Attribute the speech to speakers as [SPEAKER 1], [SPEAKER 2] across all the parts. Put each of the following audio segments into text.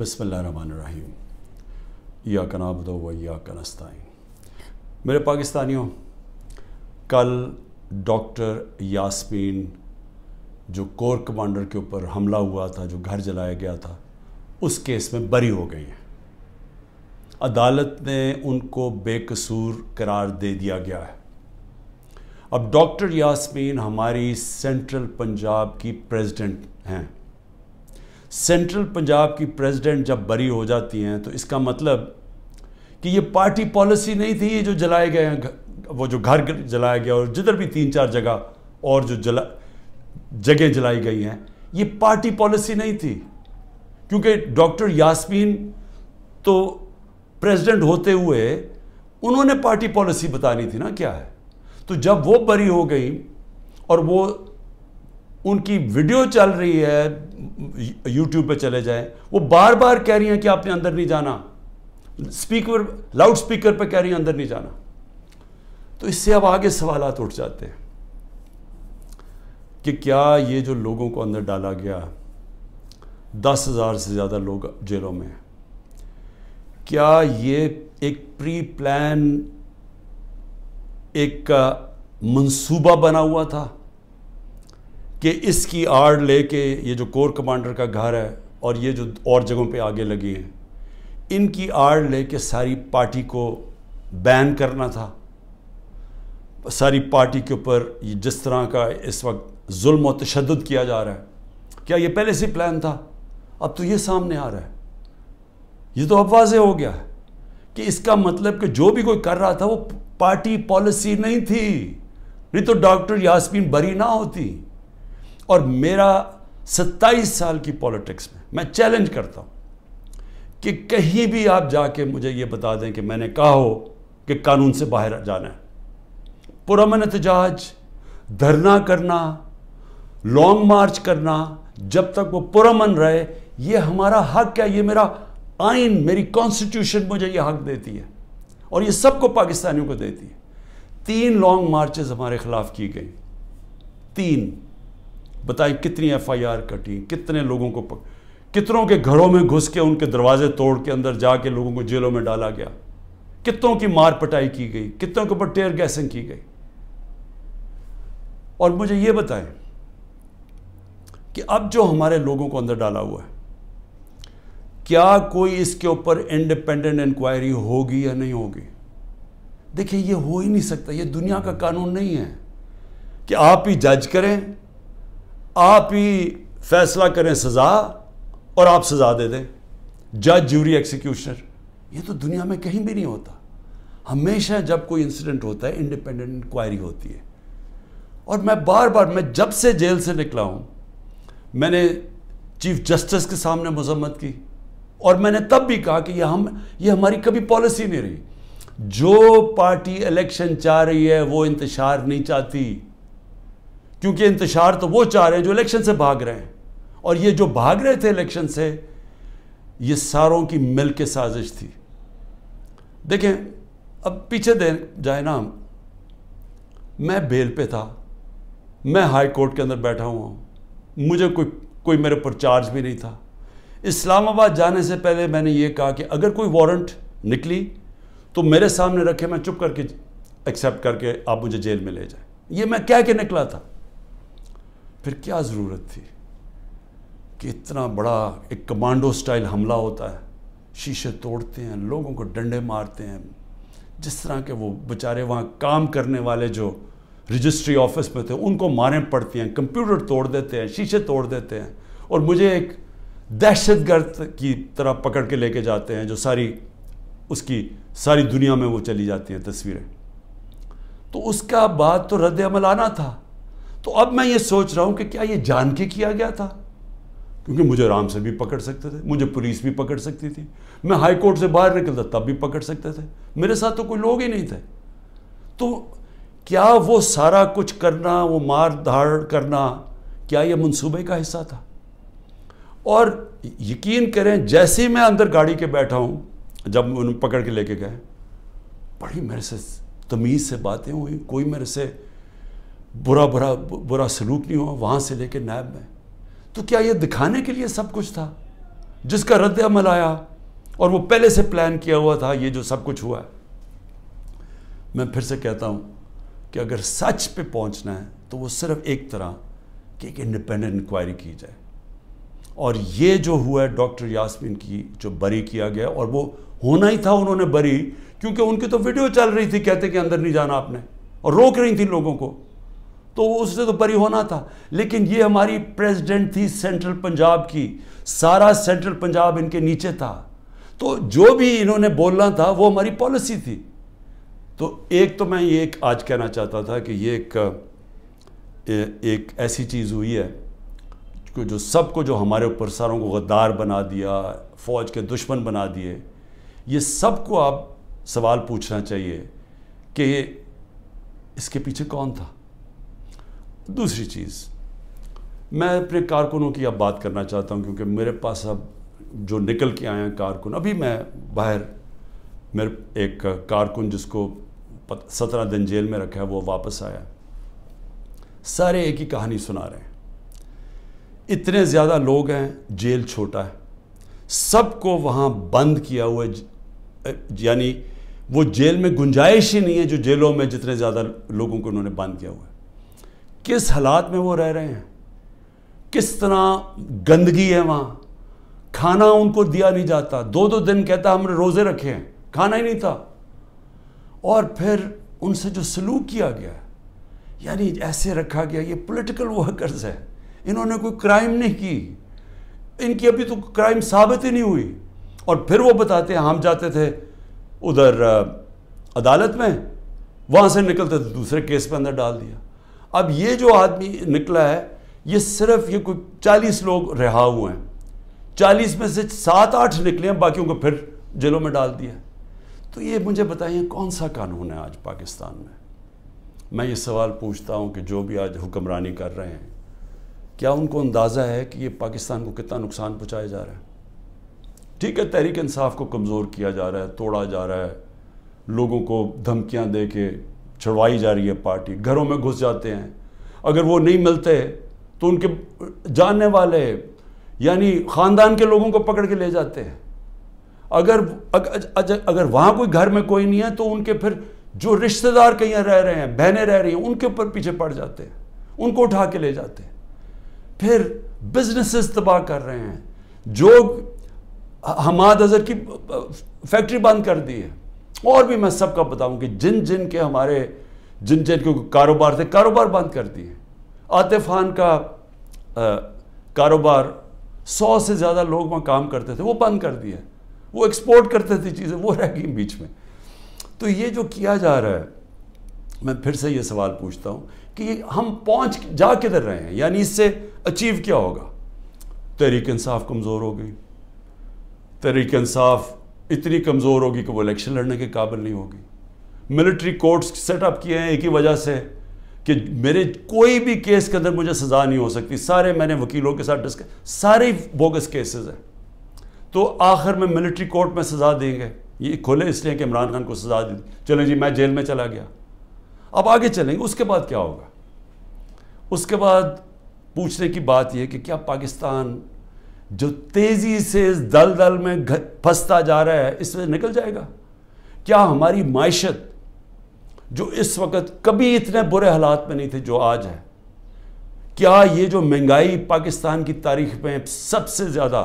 [SPEAKER 1] बसमीम या कनाबदो व या कनस्ताई मेरे पाकिस्तानियों कल डॉक्टर यास्मीन जो कोर कमांडर के ऊपर हमला हुआ था जो घर जलाया गया था उस केस में बरी हो गई हैं अदालत ने उनको बेकसूर करार दे दिया गया है अब डॉक्टर यास्मीन हमारी सेंट्रल पंजाब की प्रेसिडेंट हैं सेंट्रल पंजाब की प्रेसिडेंट जब बरी हो जाती हैं तो इसका मतलब कि ये पार्टी पॉलिसी नहीं थी ये जो जलाए गए हैं वो जो घर जलाया गया और जिधर भी तीन चार जगह और जो जला जगह जलाई गई हैं ये पार्टी पॉलिसी नहीं थी क्योंकि डॉक्टर यास्मीन तो प्रेसिडेंट होते हुए उन्होंने पार्टी पॉलिसी बतानी थी ना क्या है तो जब वो बरी हो गई और वो उनकी वीडियो चल रही है यूट्यूब पे चले जाएं वो बार बार कह रही हैं कि आपने अंदर नहीं जाना स्पीकर लाउड स्पीकर पे कह रही हैं अंदर नहीं जाना तो इससे अब आगे सवाल उठ जाते हैं कि क्या ये जो लोगों को अंदर डाला गया दस हज़ार से ज़्यादा लोग जेलों में क्या ये एक प्री प्लान एक मंसूबा बना हुआ था कि इसकी आड़ लेके ये जो कोर कमांडर का घर है और ये जो और जगहों पे आगे लगी हैं इनकी आड़ लेके सारी पार्टी को बैन करना था सारी पार्टी के ऊपर जिस तरह का इस वक्त जुल्म और तशद किया जा रहा है क्या ये पहले से प्लान था अब तो ये सामने आ रहा है ये तो अब वाज हो गया है कि इसका मतलब कि जो भी कोई कर रहा था वो पार्टी पॉलिसी नहीं थी नहीं तो डॉक्टर यासमीन बरी ना होती और मेरा 27 साल की पॉलिटिक्स में मैं चैलेंज करता हूं कि कहीं भी आप जाके मुझे ये बता दें कि मैंने कहा हो कि कानून से बाहर जाना है पुरमन एहतजाज धरना करना लॉन्ग मार्च करना जब तक वो पुरमन रहे ये हमारा हक है ये मेरा आइन मेरी कॉन्स्टिट्यूशन मुझे ये हक देती है और ये सबको पाकिस्तानियों को देती है तीन लॉन्ग मार्चेस हमारे खिलाफ की गई तीन बताइए कितनी एफआईआर कटी कितने लोगों को पक... कितनों के घरों में घुस के उनके दरवाजे तोड़ के अंदर जाके लोगों को जेलों में डाला गया कितनों की मार पटाई की गई कितनों के ऊपर टेयर गैसिंग की गई और मुझे ये बताएं कि अब जो हमारे लोगों को अंदर डाला हुआ है क्या कोई इसके ऊपर इंडिपेंडेंट इंक्वायरी होगी या नहीं होगी देखिए ये हो ही नहीं सकता ये दुनिया का कानून नहीं है कि आप ही जज करें आप ही फैसला करें सज़ा और आप सज़ा दे दें जज ज्यूरी एक्सिक्यूशनर ये तो दुनिया में कहीं भी नहीं होता हमेशा जब कोई इंसिडेंट होता है इंडिपेंडेंट इंक्वायरी होती है और मैं बार बार मैं जब से जेल से निकला हूँ मैंने चीफ जस्टिस के सामने मजम्मत की और मैंने तब भी कहा कि ये हम ये हमारी कभी पॉलिसी नहीं रही जो पार्टी इलेक्शन चाह रही है वो इंतजार नहीं चाहती क्योंकि इंतजार तो वो चाह रहे हैं जो इलेक्शन से भाग रहे हैं और ये जो भाग रहे थे इलेक्शन से ये सारों की मिल के साजिश थी देखें अब पीछे दे जाए ना मैं बेल पे था मैं हाई कोर्ट के अंदर बैठा हुआ हूँ मुझे कोई कोई मेरे पर चार्ज भी नहीं था इस्लामाबाद जाने से पहले मैंने ये कहा कि अगर कोई वारंट निकली तो मेरे सामने रखे मैं चुप करके एक्सेप्ट करके आप मुझे जेल में ले जाए ये मैं कह के निकला था फिर क्या ज़रूरत थी कि इतना बड़ा एक कमांडो स्टाइल हमला होता है शीशे तोड़ते हैं लोगों को डंडे मारते हैं जिस तरह के वो बेचारे वहाँ काम करने वाले जो रजिस्ट्री ऑफिस में थे उनको मारे पड़ती हैं कंप्यूटर तोड़ देते हैं शीशे तोड़ देते हैं और मुझे एक दहशत गर्द की तरह पकड़ के लेके जाते हैं जो सारी उसकी सारी दुनिया में वो चली जाती हैं तस्वीरें तो उसका बात तो रद्द अमल आना था तो अब मैं ये सोच रहा हूँ कि क्या ये जान के किया गया था क्योंकि मुझे आराम से भी पकड़ सकते थे मुझे पुलिस भी पकड़ सकती थी मैं हाई कोर्ट से बाहर निकलता तब भी पकड़ सकते थे मेरे साथ तो कोई लोग ही नहीं थे तो क्या वो सारा कुछ करना वो मार धाड़ करना क्या ये मंसूबे का हिस्सा था और यकीन करें जैसे ही मैं अंदर गाड़ी के बैठा हूँ जब उन्हें पकड़ के लेके गए बड़ी मेरे से तमीज़ से बातें हुई कोई मेरे से बुरा बुरा बुरा सलूक नहीं हुआ वहाँ से लेकर नैब में तो क्या ये दिखाने के लिए सब कुछ था जिसका रद्द अमल आया और वो पहले से प्लान किया हुआ था ये जो सब कुछ हुआ है मैं फिर से कहता हूँ कि अगर सच पे पहुँचना है तो वो सिर्फ एक तरह कि एक इंडिपेंडेंट इंक्वायरी की जाए और ये जो हुआ है डॉक्टर यासमिन की जो बरी किया गया और वो होना ही था उन्होंने बरी क्योंकि उनकी तो वीडियो चल रही थी कहते कि अंदर नहीं जाना आपने और रोक रही थी लोगों को तो उससे तो परी होना था लेकिन ये हमारी प्रेसिडेंट थी सेंट्रल पंजाब की सारा सेंट्रल पंजाब इनके नीचे था तो जो भी इन्होंने बोलना था वो हमारी पॉलिसी थी तो एक तो मैं ये एक आज कहना चाहता था कि ये एक एक ऐसी चीज़ हुई है कि जो सबको जो हमारे ऊपर सारों को गद्दार बना दिया फ़ौज के दुश्मन बना दिए ये सबको आप सवाल पूछना चाहिए कि इसके पीछे कौन था दूसरी चीज़ मैं अपने कारकुनों की अब बात करना चाहता हूँ क्योंकि मेरे पास अब जो निकल के आए हैं कारकुन अभी मैं बाहर मेरे एक कारकुन जिसको सत्रह दिन जेल में रखा है वो वापस आया सारे एक ही कहानी सुना रहे हैं इतने ज़्यादा लोग हैं जेल छोटा है सबको वहाँ बंद किया हुआ यानी वो जेल में गुंजाइश ही नहीं है जो जेलों में जितने ज़्यादा लोगों को उन्होंने बंद किया हुआ है किस हालात में वो रह रहे हैं किस तरह गंदगी है वहाँ खाना उनको दिया नहीं जाता दो दो दिन कहता हमने रोज़े रखे हैं खाना ही नहीं था और फिर उनसे जो सलूक किया गया यानी ऐसे रखा गया ये पॉलिटिकल वर्कर्स हैं इन्होंने कोई क्राइम नहीं की इनकी अभी तो क्राइम साबित ही नहीं हुई और फिर वो बताते हैं हम जाते थे उधर अदालत में वहाँ से निकलते थे दूसरे केस पर अंदर डाल दिया अब ये जो आदमी निकला है ये सिर्फ ये कोई चालीस लोग रिहा हुए हैं चालीस में से सात आठ निकले हैं बाकियों को फिर जेलों में डाल दिया तो ये मुझे बताइए कौन सा कानून है आज पाकिस्तान में मैं ये सवाल पूछता हूँ कि जो भी आज हुक्मरानी कर रहे हैं क्या उनको अंदाज़ा है कि ये पाकिस्तान को कितना नुकसान पहुँचाया जा रहा है ठीक है तहरीक इंसाफ को कमज़ोर किया जा रहा है तोड़ा जा रहा है लोगों को धमकियाँ दे के छुड़वाई जा रही है पार्टी घरों में घुस जाते हैं अगर वो नहीं मिलते तो उनके जानने वाले यानी ख़ानदान के लोगों को पकड़ के ले जाते हैं अगर अगर, अगर वहाँ कोई घर में कोई नहीं है तो उनके फिर जो रिश्तेदार कहीं रह रहे हैं बहनें रह रही हैं उनके ऊपर पीछे पड़ जाते हैं उनको उठा के ले जाते हैं फिर बिजनेसेस तबाह कर रहे हैं जो हमाद अजहर की फैक्ट्री बंद कर दी है और भी मैं सबका बताऊं कि जिन जिन के हमारे जिन जिन के कारोबार थे कारोबार बंद कर दिए आतिफ खान का कारोबार सौ से ज़्यादा लोग वहाँ काम करते थे वो बंद कर दिए वो एक्सपोर्ट करते थे चीज़ें वो रह गई बीच में तो ये जो किया जा रहा है मैं फिर से ये सवाल पूछता हूँ कि हम पहुँच जा किधर रहे हैं यानी इससे अचीव क्या होगा तहरीक इंसाफ कमज़ोर हो गई तहरीक इंसाफ इतनी कमज़ोर होगी कि वो इलेक्शन लड़ने के काबिल नहीं होगी मिलिट्री कोर्ट्स सेटअप किए हैं एक ही वजह से कि मेरे कोई भी केस के अंदर मुझे सज़ा नहीं हो सकती सारे मैंने वकीलों के साथ डिस्कस सारे बोगस केसेस हैं तो आखिर में मिलिट्री कोर्ट में सज़ा देंगे ये खोले इसलिए कि इमरान खान को सज़ा दी चलें जी मैं जेल में चला गया अब आगे चलेंगे उसके बाद क्या होगा उसके बाद पूछने की बात यह कि क्या पाकिस्तान जो तेज़ी से इस दल दल में फंसता जा रहा है इसमें निकल जाएगा क्या हमारी मायशत जो इस वक्त कभी इतने बुरे हालात में नहीं थे जो आज है क्या ये जो महंगाई पाकिस्तान की तारीख में सबसे ज़्यादा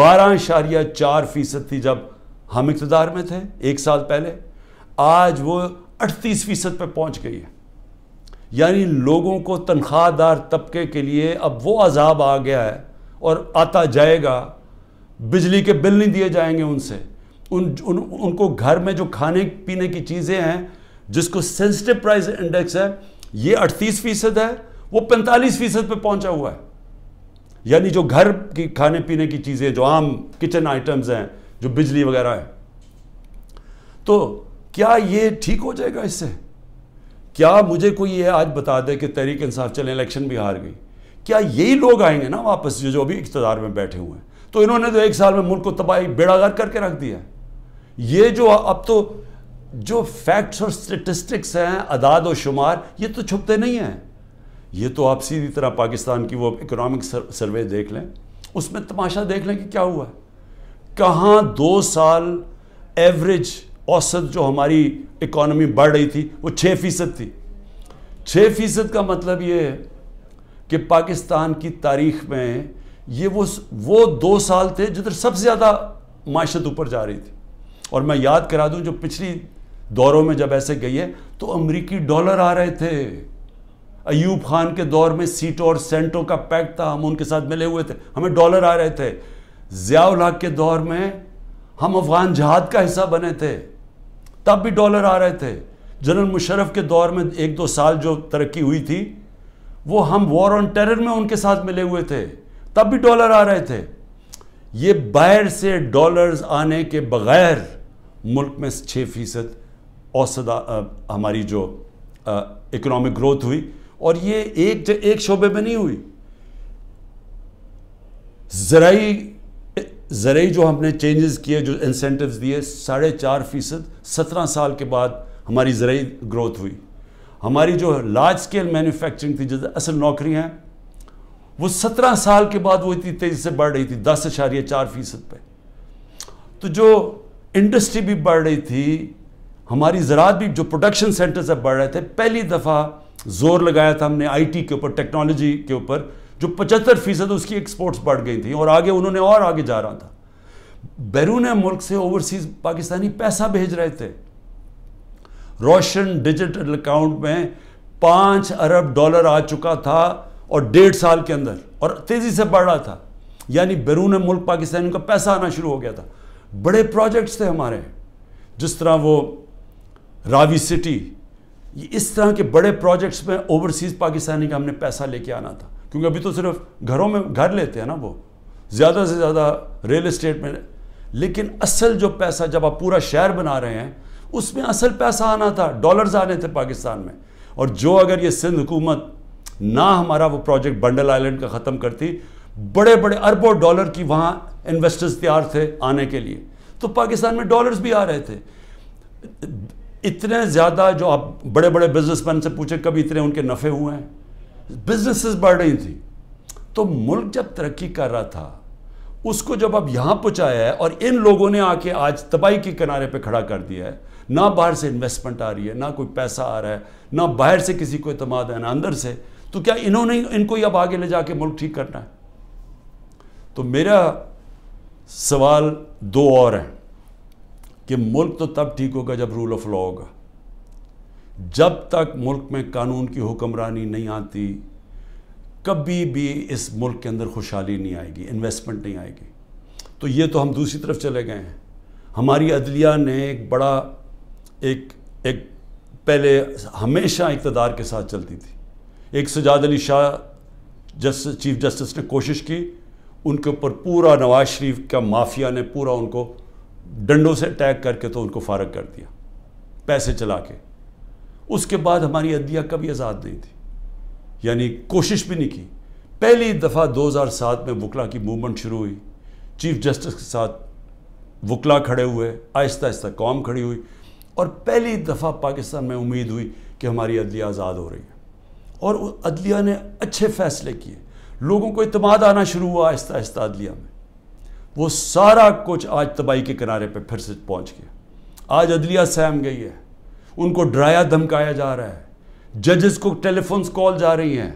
[SPEAKER 1] बारह इशारिया चार फीसद थी जब हम इकतदार में थे एक साल पहले आज वो अड़तीस फीसद पर पहुंच गई है यानी लोगों को तनख्वाहदार तबके के लिए अब वो अजाब आ गया है और आता जाएगा बिजली के बिल नहीं दिए जाएंगे उनसे उन, उन उनको घर में जो खाने पीने की चीज़ें हैं जिसको सेंसिटिव प्राइस इंडेक्स है ये अड़तीस फीसद है वो पैंतालीस फीसद पर पहुंचा हुआ है यानी जो घर की खाने पीने की चीज़ें जो आम किचन आइटम्स हैं जो बिजली वगैरह है तो क्या ये ठीक हो जाएगा इससे क्या मुझे कोई ये आज बता दे कि तहरीक इंसाफ चले इलेक्शन भी हार गई क्या यही लोग आएंगे ना वापस जो जो अभी इकतदार में बैठे हुए हैं तो इन्होंने तो एक साल में मुल्क को तबाही बेड़ागर करके रख दिया ये जो अब तो जो फैक्ट्स और स्टेटिस्टिक्स हैं अदाद और शुमार ये तो छुपते नहीं हैं ये तो आप सीधी तरह पाकिस्तान की वो इकोनॉमिक सर्वे देख लें उसमें तमाशा देख लें कि क्या हुआ है कहाँ दो साल एवरेज औसत जो हमारी इकोनॉमी बढ़ रही थी वो छः फीसद थी छः फीसद का मतलब ये कि पाकिस्तान की तारीख में ये वो वो दो साल थे जिधर सबसे ज़्यादा माशत ऊपर जा रही थी और मैं याद करा दूं जो पिछली दौरों में जब ऐसे गई है तो अमरीकी डॉलर आ रहे थे अयूब खान के दौर में सीटों और सेंटों का पैक था हम उनके साथ मिले हुए थे हमें डॉलर आ रहे थे ज़ियाउल के दौर में हम अफगान जहाद का हिस्सा बने थे तब भी डॉलर आ रहे थे जनरल मुशरफ के दौर में एक दो साल जो तरक्की हुई थी वो हम वॉर ऑन टेरर में उनके साथ मिले हुए थे तब भी डॉलर आ रहे थे ये बाहर से डॉलर्स आने के बगैर मुल्क में छः फीसद औसत हमारी जो इकोनॉमिक ग्रोथ हुई और ये एक जो एक शोबे में नहीं हुई ज़राई जराई जो हमने चेंजेस किए जो इंसेंटिव्स दिए साढ़े चार फीसद सत्रह साल के बाद हमारी जराई ग्रोथ हुई हमारी जो लार्ज स्केल मैन्युफैक्चरिंग थी जैसे असल नौकरी हैं वो सत्रह साल के बाद वो इतनी तेज़ी से बढ़ रही थी दस अशारिया चार फीसद पर तो जो इंडस्ट्री भी बढ़ रही थी हमारी ज़रात भी जो प्रोडक्शन सेंटर्स अब बढ़ रहे थे पहली दफ़ा जोर लगाया था हमने आईटी के ऊपर टेक्नोलॉजी के ऊपर जो पचहत्तर फीसद उसकी एक्सपोर्ट्स बढ़ गई थी और आगे उन्होंने और आगे जा रहा था बैरून मुल्क से ओवरसीज़ पाकिस्तानी पैसा भेज रहे थे रोशन डिजिटल अकाउंट में पाँच अरब डॉलर आ चुका था और डेढ़ साल के अंदर और तेज़ी से बढ़ रहा था यानी बैरून मुल्क पाकिस्तानियों का पैसा आना शुरू हो गया था बड़े प्रोजेक्ट्स थे हमारे जिस तरह वो रावी सिटी इस तरह के बड़े प्रोजेक्ट्स में ओवरसीज़ पाकिस्तानी का हमने पैसा लेके आना था क्योंकि अभी तो सिर्फ घरों में घर लेते हैं ना वो ज़्यादा से ज़्यादा रियल इस्टेट में लेकिन असल जो पैसा जब आप पूरा शहर बना रहे हैं उसमें असल पैसा आना था डॉलर्स आने थे पाकिस्तान में और जो अगर ये सिंध हुकूमत ना हमारा वो प्रोजेक्ट बंडल आइलैंड का ख़त्म करती बड़े बड़े अरबों डॉलर की वहाँ इन्वेस्टर्स तैयार थे आने के लिए तो पाकिस्तान में डॉलर्स भी आ रहे थे इतने ज़्यादा जो आप बड़े बड़े बिजनेसमैन से पूछे कभी इतने उनके नफ़े हुए हैं बिजनेसेस बढ़ रही थी तो मुल्क जब तरक्की कर रहा था उसको जब अब यहाँ पहुँचाया है और इन लोगों ने आके आज तबाही के किनारे पे खड़ा कर दिया है ना बाहर से इन्वेस्टमेंट आ रही है ना कोई पैसा आ रहा है ना बाहर से किसी को अतमाद है ना अंदर से तो क्या इन्होंने इनको ही अब आगे ले जाके मुल्क ठीक करना है तो मेरा सवाल दो और है कि मुल्क तो तब ठीक होगा जब रूल ऑफ लॉ होगा जब तक मुल्क में कानून की हुक्मरानी नहीं आती कभी भी इस मुल्क के अंदर खुशहाली नहीं आएगी इन्वेस्टमेंट नहीं आएगी तो ये तो हम दूसरी तरफ चले गए हैं हमारी अदलिया ने एक बड़ा एक एक पहले हमेशा इकतदार के साथ चलती थी एक Sajjad Ali Shah just chief justice ने कोशिश की उनके ऊपर पूरा नवाज शरीफ का माफिया ने पूरा उनको डंडों से अटैक करके तो उनको फारग कर दिया पैसे चला के उसके बाद हमारी अदलिया कभी आज़ाद नहीं थी यानी कोशिश भी नहीं की पहली दफ़ा 2007 में वकला की मूवमेंट शुरू हुई चीफ जस्टिस के साथ वकला खड़े हुए आहिस्ता आहिस्ता कौम खड़ी हुई और पहली दफ़ा पाकिस्तान में उम्मीद हुई कि हमारी अदलिया आज़ाद हो रही है और अदलिया ने अच्छे फैसले किए लोगों को इतमाद आना शुरू हुआ आहिस्ता आहिस्ता अदलिया में वो सारा कुछ आज तबाही के किनारे पर फिर से पहुँच गया आज अदलिया सहम गई है उनको डराया धमकाया जा रहा है जजेस को टेलीफोन्स कॉल जा रही हैं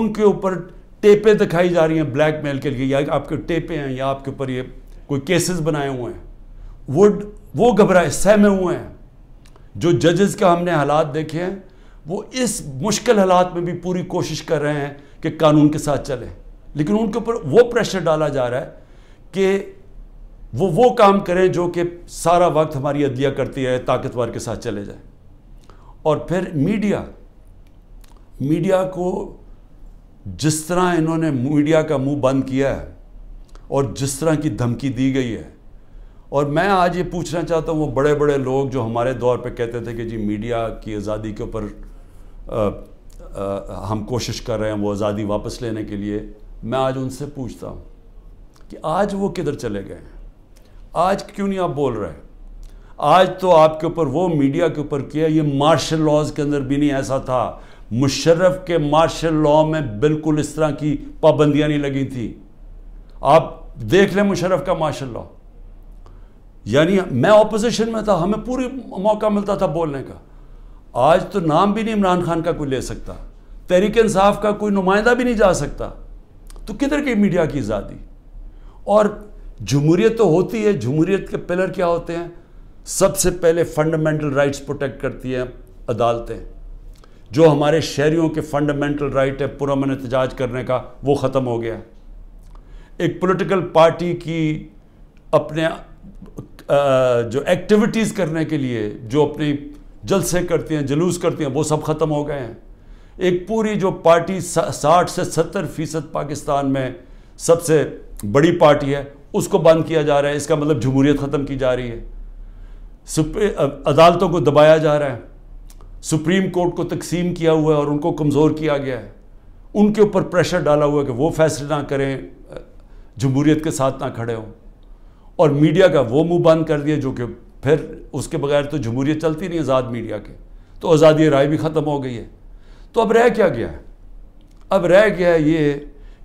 [SPEAKER 1] उनके ऊपर टेपे दिखाई जा रही हैं ब्लैक मेल के लिए या आपके टेपे हैं या आपके ऊपर ये कोई केसेस बनाए हुए हैं वो वो घबराए सहमे हुए हैं जो जजेस का हमने हालात देखे हैं वो इस मुश्किल हालात में भी पूरी कोशिश कर रहे हैं कि कानून के साथ चलें लेकिन उनके ऊपर वो प्रेशर डाला जा रहा है कि वो वो काम करें जो कि सारा वक्त हमारी अदलिया करती है ताकतवर के साथ चले जाए और फिर मीडिया मीडिया को जिस तरह इन्होंने मीडिया का मुंह बंद किया है और जिस तरह की धमकी दी गई है और मैं आज ये पूछना चाहता हूँ वो बड़े बड़े लोग जो हमारे दौर पे कहते थे कि जी मीडिया की आज़ादी के ऊपर हम कोशिश कर रहे हैं वो आज़ादी वापस लेने के लिए मैं आज उनसे पूछता हूँ कि आज वो किधर चले गए हैं आज क्यों नहीं आप बोल रहे आज तो आपके ऊपर वो मीडिया के ऊपर किया ये मार्शल लॉज के अंदर भी नहीं ऐसा था मुशर्रफ के मार्शल लॉ में बिल्कुल इस तरह की पाबंदियां नहीं लगी थी आप देख लें मुशर्रफ का मार्शल लॉ यानी मैं ऑपोजिशन में था हमें पूरी मौका मिलता था बोलने का आज तो नाम भी नहीं इमरान खान का कोई ले सकता तहरीक इंसाफ का कोई नुमाइंदा भी नहीं जा सकता तो किधर की मीडिया की आज़ादी और जमहूरीत तो होती है जमहूरीत के पिलर क्या होते हैं सबसे पहले फंडामेंटल राइट्स प्रोटेक्ट करती हैं अदालतें जो हमारे शहरीों के फंडामेंटल राइट है पुरमन एहतजाज करने का वो ख़त्म हो गया एक पोलिटिकल पार्टी की अपने जो एक्टिविटीज़ करने के लिए जो अपने जलसे करते हैं जुलूस करते हैं वो सब ख़त्म हो गए हैं एक पूरी जो पार्टी साठ से सत्तर फीसद पाकिस्तान में सबसे बड़ी पार्टी है उसको बंद किया जा रहा है इसका मतलब जमहूरियत ख़त्म की जा रही है अदालतों को दबाया जा रहा है सुप्रीम कोर्ट को तकसीम किया हुआ है और उनको कमज़ोर किया गया है उनके ऊपर प्रेशर डाला हुआ है कि वो फैसले ना करें जमहूरीत के साथ ना खड़े हों और मीडिया का वो मुंह बंद कर दिया जो कि फिर उसके बगैर तो जमहूरियत चलती नहीं आज़ाद मीडिया के तो आज़ादी राय भी ख़त्म हो गई है तो अब रह क्या गया है अब रह गया है ये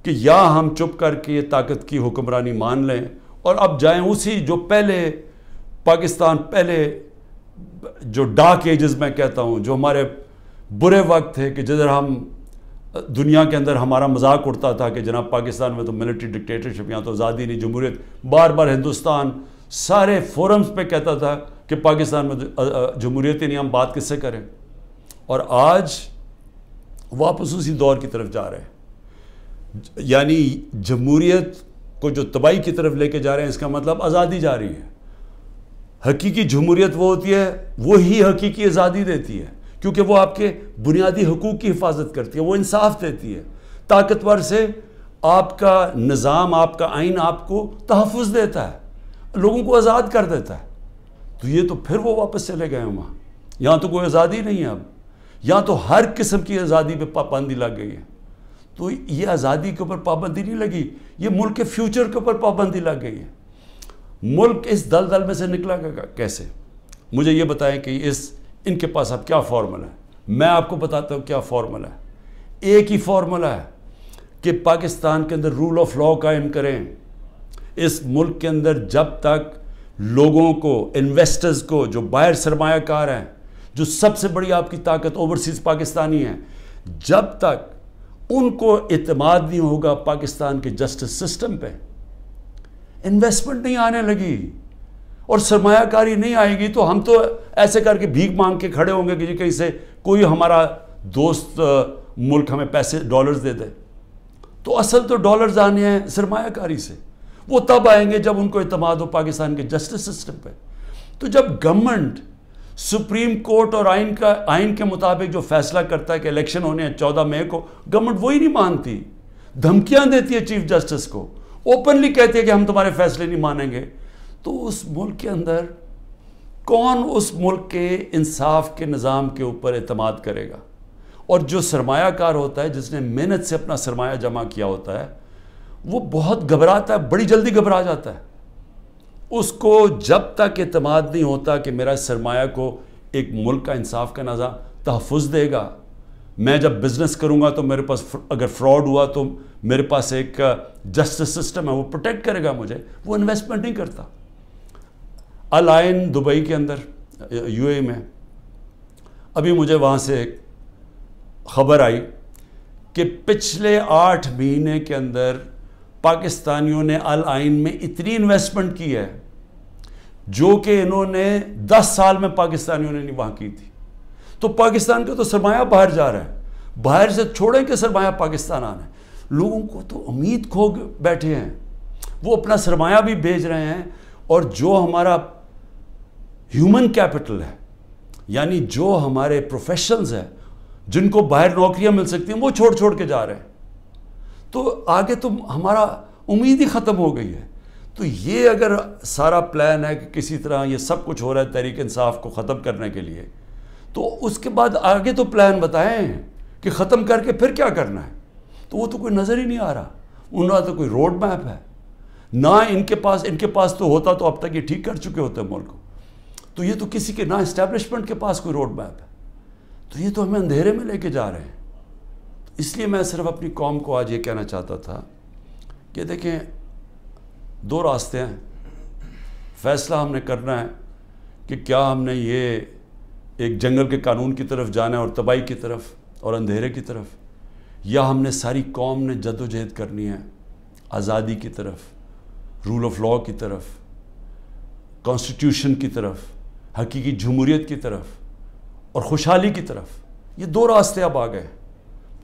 [SPEAKER 1] कि या हम चुप करके ताकत की हुक्मरानी मान लें और अब जाएं उसी जो पहले पाकिस्तान पहले जो डार्क एजेस मैं कहता हूँ जो हमारे बुरे वक्त थे कि जिधर हम दुनिया के अंदर हमारा मजाक उड़ता था कि जनाब पाकिस्तान में तो मिलिट्री डिक्टेटरशिप यहाँ तो आज़ादी नहीं जमूरीत बार बार हिंदुस्तान सारे फोरम्स पे कहता था कि पाकिस्तान में जमहूरीत ही नहीं हम बात किससे करें और आज वापस उसी दौर की तरफ जा रहे हैं यानी जमूरीत को जो तबाही की तरफ लेके जा रहे हैं इसका मतलब आज़ादी जा रही है हकीकी जमहूरीत वो होती है वो ही हकीकी आज़ादी देती है क्योंकि वो आपके बुनियादी हकूक़ की हिफाजत करती है वो इंसाफ देती है ताकतवर से आपका निज़ाम आपका आइन आपको तहफ़ देता है लोगों को आज़ाद कर देता है तो ये तो फिर वो वापस चले गए वहाँ यहाँ तो कोई आज़ादी नहीं है अब यहाँ तो हर किस्म की आज़ादी पर पाबंदी लग गई है तो ये आज़ादी के ऊपर पाबंदी नहीं लगी ये मुल्क के फ्यूचर के ऊपर पाबंदी लग गई है मुल्क इस दल दल में से निकला कैसे मुझे ये बताएं कि इस इनके पास अब क्या फार्मूला है मैं आपको बताता हूँ क्या फार्मूला है एक ही फार्मूला है कि पाकिस्तान के अंदर रूल ऑफ लॉ कायम करें इस मुल्क के अंदर जब तक लोगों को इन्वेस्टर्स को जो बाहर सरमाकार हैं जो सबसे बड़ी आपकी ताकत ओवरसीज़ पाकिस्तानी है जब तक उनको अतमाद नहीं होगा पाकिस्तान के जस्टिस सिस्टम पे इन्वेस्टमेंट नहीं आने लगी और सरमायाकारी नहीं आएगी तो हम तो ऐसे करके भीख मांग के खड़े होंगे कि कहीं से कोई हमारा दोस्त मुल्क हमें पैसे डॉलर्स दे दे तो असल तो डॉलर्स आने हैं सरमायाकारी से वो तब आएंगे जब उनको अतमाद हो पाकिस्तान के जस्टिस सिस्टम पर तो जब गवर्नमेंट सुप्रीम कोर्ट और आइन का आइन के मुताबिक जो फैसला करता है कि इलेक्शन होने हैं चौदह मई को गवर्नमेंट वही नहीं मानती धमकियां देती है चीफ जस्टिस को ओपनली कहती है कि हम तुम्हारे फैसले नहीं मानेंगे तो उस मुल्क के अंदर कौन उस मुल्क के इंसाफ के निज़ाम के ऊपर अतमाद करेगा और जो सरमाकार होता है जिसने मेहनत से अपना सरमाया जमा किया होता है वो बहुत घबराता है बड़ी जल्दी घबरा जाता है उसको जब तक अतमाद नहीं होता कि मेरा सरमाया को एक मुल्क का इंसाफ का नज़ा तहफ़ देगा मैं जब बिज़नेस करूँगा तो मेरे पास अगर फ्रॉड हुआ तो मेरे पास एक जस्टिस सिस्टम है वो प्रोटेक्ट करेगा मुझे वो इन्वेस्टमेंट नहीं करता अल आयन दुबई के अंदर यू में अभी मुझे वहाँ से एक खबर आई कि पिछले आठ महीने के अंदर पाकिस्तानियों ने अल आइन में इतनी इन्वेस्टमेंट की है जो कि इन्होंने दस साल में पाकिस्तानियों ने वहाँ की थी तो पाकिस्तान का तो सरमाया बाहर जा रहा है बाहर से छोड़ें कि सरमाया पाकिस्तान आना है लोगों को तो उम्मीद खो बैठे हैं वो अपना सरमाया भी भेज रहे हैं और जो हमारा ह्यूमन कैपिटल है यानी जो हमारे प्रोफेशनल्स हैं जिनको बाहर नौकरियां मिल सकती हैं वो छोड़ छोड़ के जा रहे हैं तो आगे तो हमारा उम्मीद ही ख़त्म हो गई है तो ये अगर सारा प्लान है कि किसी तरह ये सब कुछ हो रहा है तहरीक इंसाफ को ख़त्म करने के लिए तो उसके बाद आगे तो प्लान बताएं कि ख़त्म करके फिर क्या करना है तो वो तो कोई नज़र ही नहीं आ रहा उनका तो कोई रोड मैप है ना इनके पास इनके पास तो होता तो अब तक ये ठीक कर चुके होते मुल्क को तो ये तो किसी के ना इस्टेब्लिशमेंट के पास कोई रोड मैप है तो ये तो हमें अंधेरे में लेके जा रहे हैं तो इसलिए मैं सिर्फ अपनी कौम को आज ये कहना चाहता था कि देखें दो रास्ते हैं फैसला हमने करना है कि क्या हमने ये एक जंगल के कानून की तरफ जाना है और तबाही की तरफ और अंधेरे की तरफ या हमने सारी कौम ने जदोजहद करनी है आज़ादी की तरफ रूल ऑफ लॉ की तरफ कॉन्स्टिट्यूशन की तरफ हकीकी जमहूरीत की तरफ और खुशहाली की तरफ ये दो रास्ते अब आ गए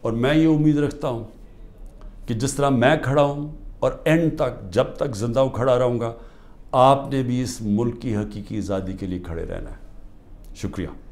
[SPEAKER 1] और मैं ये उम्मीद रखता हूँ कि जिस तरह मैं खड़ा हूँ और एंड तक जब तक जिंदा खड़ा रहूँगा आपने भी इस मुल्क की हकीकी आज़ादी के लिए खड़े रहना है शुक्रिया